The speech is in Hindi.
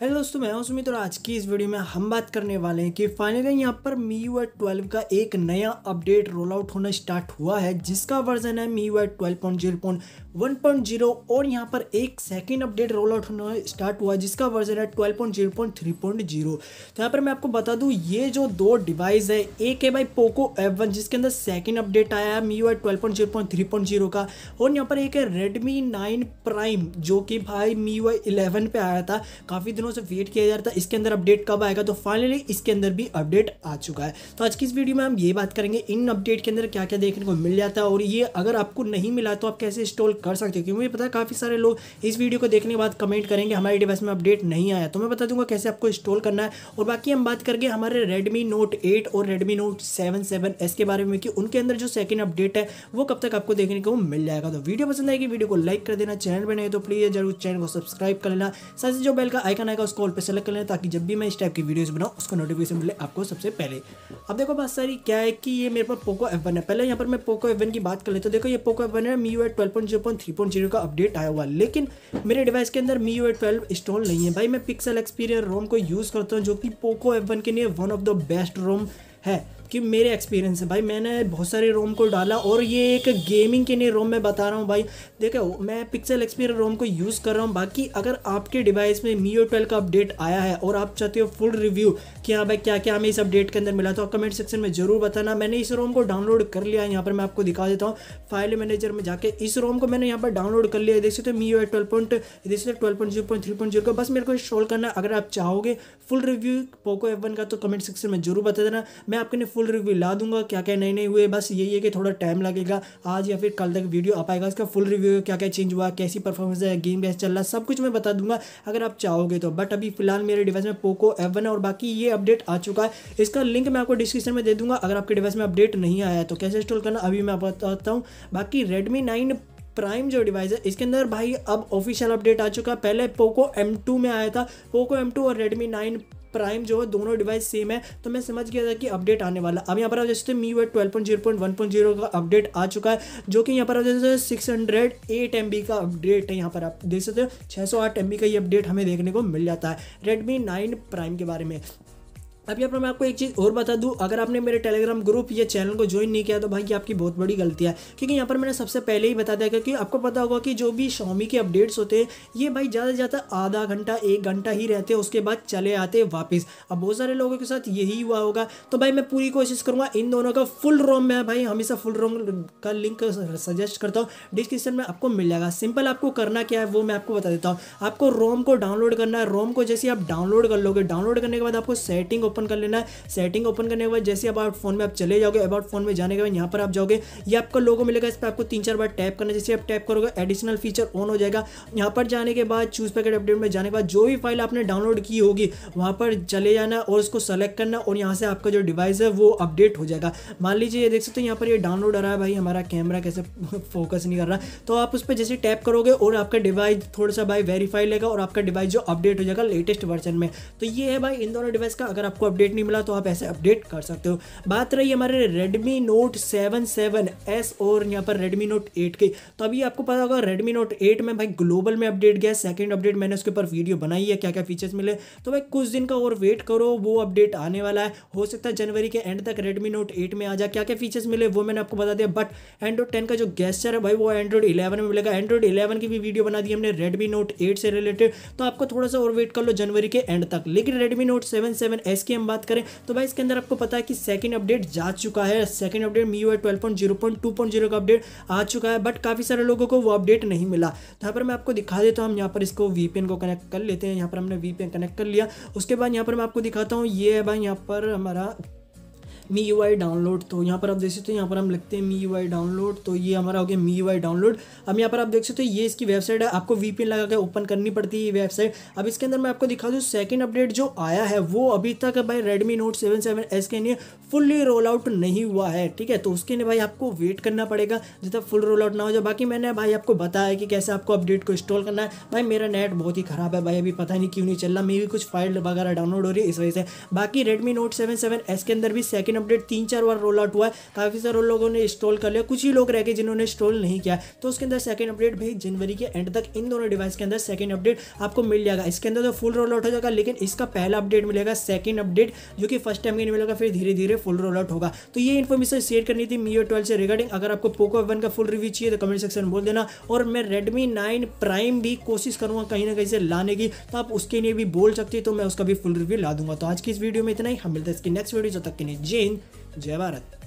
हेलो दोस्तों मैं हूं सुमित और आज की इस वीडियो में हम बात करने वाले हैं कि फाइनली यहां पर मी यू ट्वेल्व का एक नया अपडेट रोल आउट होना स्टार्ट हुआ है जिसका वर्जन है MIUI twelve point zero point one point zero और यहां पर एक सेकेंड अपडेट रोल आउट होना स्टार्ट हुआ जिसका वर्जन है twelve point zero point three point zero तो यहाँ पर मैं आपको बता दूँ ये जो दो डिवाइस है एक है भाई पोको एफ वन जिसके अंदर सेकेंड अपडेट आया है MIUI twelve point zero point three point zero का और यहाँ पर एक है रेडमी नाइन प्राइम जो कि भाई मी यू इलेवन पे आया था काफ़ी दिनों दिनों से वेट किया जा रहा था इसके अंदर अपडेट कब आएगा तो फाइनली इसके अंदर भी अपडेट आ चुका है तो आज की इस वीडियो में हम ये बात करेंगे इन अपडेट के अंदर क्या क्या देखने को मिल जाता है और ये अगर आपको नहीं मिला तो आप कैसे इंस्टॉल कर सकते हो क्योंकि मुझे पता है काफ़ी सारे लोग इस वीडियो को देखने के बाद कमेंट करेंगे हमारे डिवाइस में अपडेट नहीं आया तो मैं बता दूंगा कैसे आपको इंस्टॉल करना है और बाकी हम बात करेंगे हमारे रेडमी नोट एट और Redmi Note seven seven S के बारे में कि उनके अंदर जो सेकेंड अपडेट है वो कब तक आपको देखने को मिल जाएगा तो वीडियो पसंद आएगी वीडियो को लाइक कर देना चैनल पर नहीं तो प्लीज़ जरूर चैनल को सब्सक्राइब कर लेना साथ ही जो बेल का आइकन आएगा आएगा उसको ऑल पे सेलेक्ट कर लें ताकि जब भी मैं इस टाइप की वीडियोस बनाऊँ उसको नोटिफिकेशन मिले आपको सबसे पहले अब देखो बात सारी क्या है कि ये मेरे पास पोको एफ है पहले यहाँ पर मैं पोको एफ की बात कर लेता तो देखो ये पोको एफ है मी यू एट का अपडेट आया हुआ लेकिन मेरे डिवाइस के अंदर मी यू एट इंस्टॉल नहीं है भाई मैं पिक्सल एक्सपीरियर रोम को यूज़ करता हूँ जो कि पोको एफ के लिए one of the best ROM है कि मेरे एक्सपीरियंस है भाई मैंने बहुत सारे रोम को डाला और ये एक गेमिंग के लिए रोम मैं बता रहा हूँ भाई देखो मैं पिक्सल एक्सपीरियर रोम को यूज़ कर रहा हूँ बाकी अगर आपके डिवाइस में मीओ ट्वेल्व का अपडेट आया है और आप चाहते हो फुल रिव्यू कि हाँ भाई क्या क्या हमें इस अपडेट के अंदर मिला तो कमेंट सेक्शन में ज़रूर बताना मैंने इस रोम को डाउनलोड कर लिया है यहाँ पर मैं आपको दिखा देता हूँ फाइल मैनेजर में जाके इस रोम को मैंने यहाँ पर डाउनलोड कर लिया है देख सकते मीओ ट्वेल्व पॉइंट देख सकते twelve point zero point three point zero का बस मेरे को इंस्टॉल करना अगर आप चाहोगे फुल रिव्यू पोको एफ का तो कमेंट सेक्शन में जरूर बता देना मैं आपके लिए फुल रिव्यू ला दूंगा क्या क्या नए नए हुए बस यही है कि थोड़ा टाइम लगेगा आज या फिर कल तक वीडियो आ पाएगा इसका फुल रिव्यू क्या क्या चेंज हुआ कैसी परफॉर्मेंस है गेम कैसे चल रहा है सब कुछ मैं बता दूंगा अगर आप चाहोगे तो बट अभी फिलहाल मेरे डिवाइस में पोको एफ है और बाकी ये अपडेट आ चुका है इसका लिंक मैं आपको डिस्क्रिप्शन में दे दूंगा अगर आपके डिवाइस में अपडेट नहीं आया तो कैसे इंस्टॉल करना अभी मैं बताता हूँ बाकी रेडमी नाइन प्राइम जो डिवाइस है इसके अंदर भाई अब ऑफिशियल अपडेट आ चुका है पहले पोको M2 में आया था पोको M2 और रेडमी नाइन प्राइम जो है दोनों डिवाइस सेम है तो मैं समझ गया था कि अपडेट आने वाला अब यहाँ पर आप जैसे MIUI twelve point zero point one point zero का अपडेट आ चुका है जो कि यहाँ पर आप जैसे सिक्स हंड्रेड एट एम बी का अपडेट है यहाँ पर आप देख सकते हो छः सौ आठ एम बी का ये अपडेट हमें देखने को मिल जाता है रेडमी नाइन प्राइम के बारे में अब यहाँ पर मैं आपको एक चीज़ और बता दूँ अगर आपने मेरे टेलीग्राम ग्रुप या चैनल को ज्वाइन नहीं किया तो भाई आपकी बहुत बड़ी गलती है क्योंकि यहाँ पर मैंने सबसे पहले ही बता दिया क्योंकि आपको पता होगा कि जो भी शॉमी के अपडेट्स होते हैं ये भाई ज़्यादा से ज़्यादा आधा घंटा एक घंटा ही रहते हैं उसके बाद चले आते वापस अब बहुत सारे लोगों के साथ यही हुआ होगा तो भाई मैं पूरी कोशिश करूँगा इन दोनों का फुल रोम मैं भाई हमेशा फुल रोम का लिंक सजेस्ट करता हूँ डिस्क्रिप्शन में आपको मिल जाएगा सिंपल आपको करना क्या है वो मैं आपको बता देता हूँ आपको रोम को डाउनलोड करना है रोम को जैसे आप डाउनलोड कर लोगे डाउनलोड करने के बाद आपको सेटिंग ओपन ओपन कर लेना है सेटिंग ओपन करने के बाद जैसे अबाउट फोन में आप चले जाओगे अबाउट फोन में जाने के बाद यहाँ पर आप जाओगे ये आपका लोगो मिलेगा इस पर आपको तीन चार बार टैप करना जैसे आप टैप करोगे एडिशनल फीचर ऑन हो जाएगा यहाँ पर जाने के बाद चूज पैकेट अपडेट में जाने के बाद जो भी फाइल आपने डाउनलोड की होगी वहाँ पर चले जाना और उसको सेलेक्ट करना और यहाँ से आपका जो डिवाइस है वो अपडेट हो जाएगा मान लीजिए ये देख सकते हो यहाँ पर ये डाउनलोड आ रहा है भाई हमारा कैमरा कैसे फोकस नहीं कर रहा तो आप उस पर जैसे टैप करोगे और आपका डिवाइस थोड़ा सा भाई वेरीफाई लेगा और आपका डिवाइस जो अपडेट हो जाएगा लेटेस्ट वर्जन में तो ये है भाई इन दोनों डिवाइस का अगर आप आपको अपडेट नहीं मिला तो आप ऐसे अपडेट कर सकते हो बात रही हमारे Redmi Note seven seven S और यहाँ पर रेडमी नोट एट की तो अभी आपको पता होगा रेडमी नोट एट में भाई ग्लोबल में अपडेट गया सेकेंड अपडेट मैंने उसके ऊपर वीडियो बनाई है क्या क्या फीचर्स मिले तो भाई कुछ दिन का और वेट करो वो अपडेट आने वाला है हो सकता है जनवरी के एंड तक रेडमी नोट एट में आ जाए क्या क्या फीचर्स मिले वो मैंने आपको बता दिया बट एंड्रॉइड टेन का जो गैस्चर है भाई वो एंड्रॉइड इलेवन में मिलेगा एंड्रॉइड इलेवन की भी वीडियो बना दी हमने रेडमी नोट एट से रिलेटेड तो आपको थोड़ा सा और वेट कर लो जनवरी के एंड तक लेकिन Redmi Note seven seven S की हम बात करें तो भाई इसके अंदर आपको पता है कि सेकंड अपडेट जा चुका है second update MIUI twelve point zero point two point zero का अपडेट आ चुका है बट काफ़ी सारे लोगों को वो अपडेट नहीं मिला तो यहाँ पर मैं आपको दिखा देता हूँ हम यहाँ पर इसको वी को कनेक्ट कर लेते हैं यहाँ पर हमने वी कनेक्ट कर लिया उसके बाद यहाँ पर मैं आपको दिखाता हूँ ये है भाई यहाँ पर हमारा मी यू आई डाउनलोड तो यहाँ पर आप देख सकते हो यहाँ पर हम लिखते हैं मी यू आई डाउनलोड तो ये हमारा हो गया मी यू आई डाउनलोड अब यहाँ पर आप देख सकते हो ये इसकी वेबसाइट है आपको वीपीएन लगा के ओपन करनी पड़ती है ये वेबसाइट अब इसके अंदर मैं आपको दिखा दूँ सेकेंड अपडेट जो आया है वो अभी तक भाई Redmi Note seven seven S के लिए फुल्ली रोल आउट नहीं हुआ है ठीक है तो उसके लिए भाई आपको वेट करना पड़ेगा जब तक फुल रोल आउट ना हो जाए बाकी मैंने भाई आपको बताया कि कैसे आपको अपडेट को इंस्टॉल करना है भाई मेरा नेट बहुत ही ख़राब है भाई अभी पता नहीं क्यों नहीं चल रहा मेरी कुछ फाइल वगैरह डाउनलोड हो रही है इस वजह से बाकी Redmi Note seven seven S के अंदर भी सेकेंड अपडेट तीन चार बार रोल आउट हुआ है काफ़ी सारे लोगों ने इंस्टॉल कर लिया कुछ ही लोग रह गए जिन्होंने इंस्टॉल नहीं किया तो उसके अंदर सेकंड अपडेट भी जनवरी के एंड तक इन दोनों डिवाइस के अंदर सेकंड अपडेट आपको मिल जाएगा इसके अंदर तो फुल रोल आउट हो जाएगा लेकिन इसका पहला अपडेट मिलेगा सेकंड अपडेट जो कि फर्स्ट टाइम नहीं मिलेगा फिर धीरे धीरे फुल रोल आउट होगा तो ये इन्फॉर्मेशन शेयर करनी थी मीओ ट्वेल्व से रिगार्डिंग अगर आपको पोको एफ का फुल रिव्यू चाहिए तो कमेंट सेक्शन बोल देना और मैं रेडमी नाइन प्राइम भी कोशिश करूंगा कहीं ना कहीं से लाने की तो आप उसके लिए भी बोल सकते तो मैं उसका भी फुल रिव्यू ला दूंगा तो आज की इस वीडियो में इतना ही हम मिलते हैं इसकी नेक्स्ट वीडियो जब तक के लिए जय वॉचिंग जय भारत